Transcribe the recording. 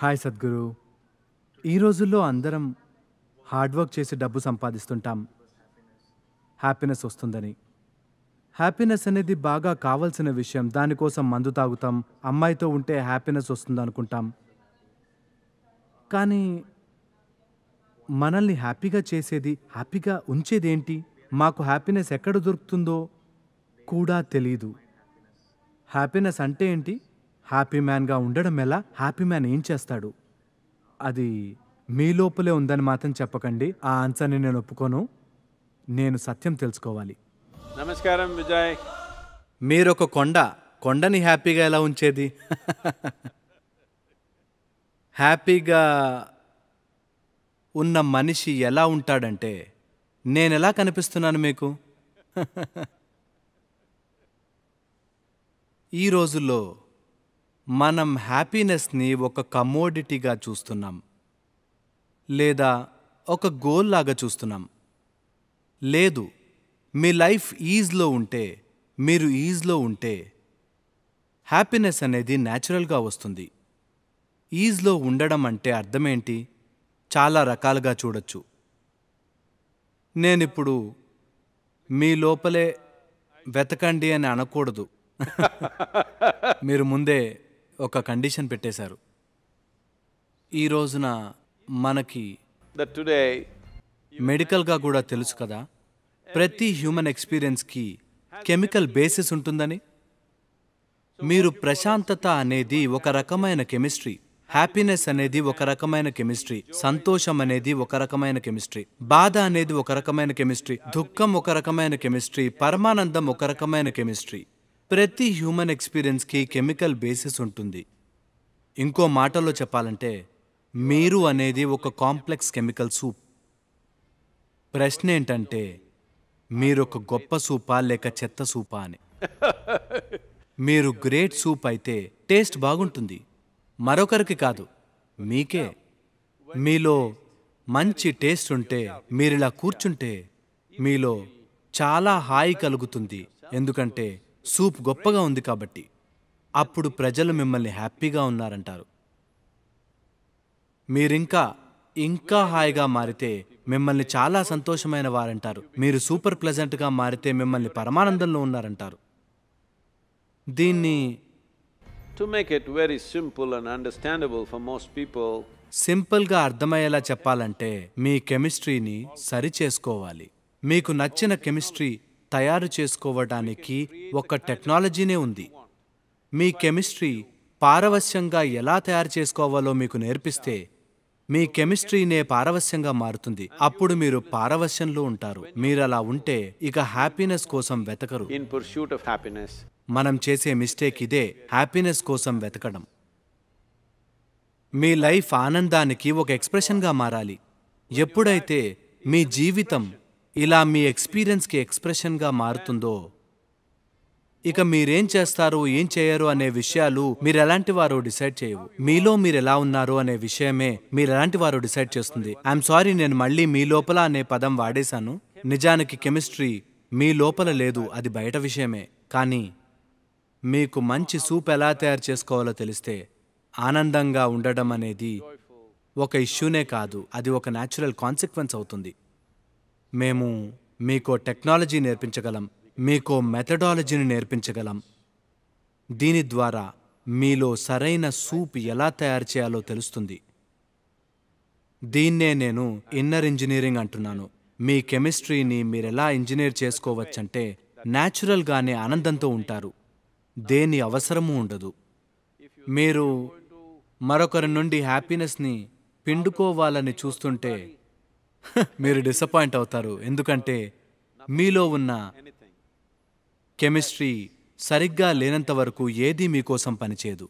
hi Sadhguru ఈ రోజుల్లో అందరం హార్డ్ వర్క్ చేసి డబ్బు సంపాదిస్తుంటాం హ్యాపీనెస్ వస్తుందని హ్యాపీనెస్ అనేది బాగా కావాల్సిన విషయం దానికోసం మందు తాగుతాం అమ్మాయితో ఉంటే హ్యాపీనెస్ వస్తుంది అనుకుంటాం కానీ మనల్ని హ్యాపీగా చేసేది హ్యాపీగా ఉంచేది ఏంటి మాకు హ్యాపీనెస్ ఎక్కడ దొరుకుతుందో కూడా తెలీదు హ్యాపీనెస్ అంటే ఏంటి హ్యాపీ మ్యాన్గా ఉండడం ఎలా హ్యాపీ మ్యాన్ ఏం చేస్తాడు అది మీ లోపలే ఉందని మాత్రం చెప్పకండి ఆ ఆన్సర్ని నేను ఒప్పుకోను నేను సత్యం తెలుసుకోవాలి నమస్కారం విజయ్ మీరొక కొండ కొండని హ్యాపీగా ఎలా ఉంచేది హ్యాపీగా ఉన్న మనిషి ఎలా ఉంటాడంటే నేను ఎలా కనిపిస్తున్నాను మీకు ఈ రోజుల్లో మనం హ్యాపీనెస్ని ఒక కమోడిటీగా చూస్తున్నాం లేదా ఒక గోల్లాగా చూస్తున్నాం లేదు మీ లైఫ్ ఈజ్లో ఉంటే మీరు ఈజ్లో ఉంటే హ్యాపీనెస్ అనేది న్యాచురల్గా వస్తుంది ఈజ్లో ఉండడం అంటే అర్థమేంటి చాలా రకాలుగా చూడొచ్చు నేనిప్పుడు మీ లోపలే వెతకండి అని అనకూడదు మీరు ముందే ఒక కండిషన్ పెట్టేశారు ఈ రోజున మనకి మెడికల్గా కూడా తెలుసు కదా ప్రతి హ్యూమన్ ఎక్స్పీరియన్స్కి కెమికల్ బేసిస్ ఉంటుందని మీరు ప్రశాంతత అనేది ఒక రకమైన కెమిస్ట్రీ హ్యాపీనెస్ అనేది ఒక రకమైన కెమిస్ట్రీ సంతోషం అనేది ఒక రకమైన కెమిస్ట్రీ బాధ అనేది ఒక రకమైన కెమిస్ట్రీ దుఃఖం ఒక రకమైన కెమిస్ట్రీ పరమానందం ఒక రకమైన కెమిస్ట్రీ ప్రతి హ్యూమన్ ఎక్స్పీరియన్స్కి కెమికల్ బేసిస్ ఉంటుంది ఇంకో మాటల్లో చెప్పాలంటే మీరు అనేది ఒక కాంప్లెక్స్ కెమికల్ సూప్ ప్రశ్న ఏంటంటే మీరు ఒక గొప్ప సూపా లేక చెత్త సూపా అని మీరు గ్రేట్ సూప్ అయితే టేస్ట్ బాగుంటుంది మరొకరికి కాదు మీకే మీలో మంచి టేస్ట్ ఉంటే మీరిలా కూర్చుంటే మీలో చాలా హాయి కలుగుతుంది ఎందుకంటే సూప్ గొప్పగా ఉంది కాబట్టి అప్పుడు ప్రజలు మిమ్మల్ని హ్యాపీగా ఉన్నారంటారు మీరింకా ఇంకా హాయిగా మారితే మిమ్మల్ని చాలా సంతోషమైన వారంటారు మీరు సూపర్ ప్లెజెంట్గా మారితే మిమ్మల్ని పరమానందంలో ఉన్నారంటారు దీన్ని to make it very simple and understandable for most people సింపుల్గా అర్థమయ్యేలా చెప్పాలంటే మీ కెమిస్ట్రీని సరిచేసుకోవాలి మీకు నచ్చిన కెమిస్ట్రీ తయారు చేసుకోవడానికి ఒక టెక్నాలజీనే ఉంది మీ కెమిస్ట్రీ పారవశ్యంగా ఎలా తయారు చేసుకోవాలో మీకు నేర్పిస్తే మీ కెమిస్ట్రీనే పారవశ్యంగా మారుతుంది అప్పుడు మీరు పారవశ్యంలో ఉంటారు మీరు అలా ఉంటే ఇక హ్యాపీనెస్ కోసం వెతకరు మనం చేసే మిస్టేక్ ఇదే హ్యాపీనెస్ కోసం వెతకడం మీ లైఫ్ ఆనందానికి ఒక ఎక్స్ప్రెషన్గా మారాలి ఎప్పుడైతే మీ జీవితం ఇలా మీ ఎక్స్పీరియన్స్కి ఎక్స్ప్రెషన్గా మారుతుందో ఇక మీరేం చేస్తారు ఏం చేయరు అనే విషయాలు మీరు ఎలాంటి వారు డిసైడ్ చేయవు మీలో మీరు ఎలా ఉన్నారు అనే విషయమే మీరు ఎలాంటి వారు డిసైడ్ చేస్తుంది ఐఎమ్ సారీ నేను మళ్ళీ మీ లోపల అనే పదం వాడేశాను నిజానికి కెమిస్ట్రీ మీ లోపల లేదు అది బయట విషయమే కానీ మీకు మంచి సూప్ ఎలా తయారు చేసుకోవాలో తెలిస్తే ఆనందంగా ఉండడం అనేది ఒక ఇష్యూనే కాదు అది ఒక న్యాచురల్ కాన్సిక్వెన్స్ అవుతుంది మేము మీకో టెక్నాలజీ నేర్పించగలం మీకో మెథడాలజీని నేర్పించగలం దీని ద్వారా మీలో సరైన సూప్ ఎలా తయారు చేయాలో తెలుస్తుంది దీన్నే నేను ఇన్నర్ ఇంజనీరింగ్ అంటున్నాను మీ కెమిస్ట్రీని మీరెలా ఇంజనీర్ చేసుకోవచ్చంటే న్యాచురల్గానే ఆనందంతో ఉంటారు దేని అవసరము ఉండదు మీరు మరొకరి నుండి హ్యాపీనెస్ని పిండుకోవాలని చూస్తుంటే మీరు డిసప్పాయింట్ అవుతారు ఎందుకంటే మీలో ఉన్న కెమిస్ట్రీ సరిగ్గా లేనంత వరకు ఏది మీకోసం పనిచేయదు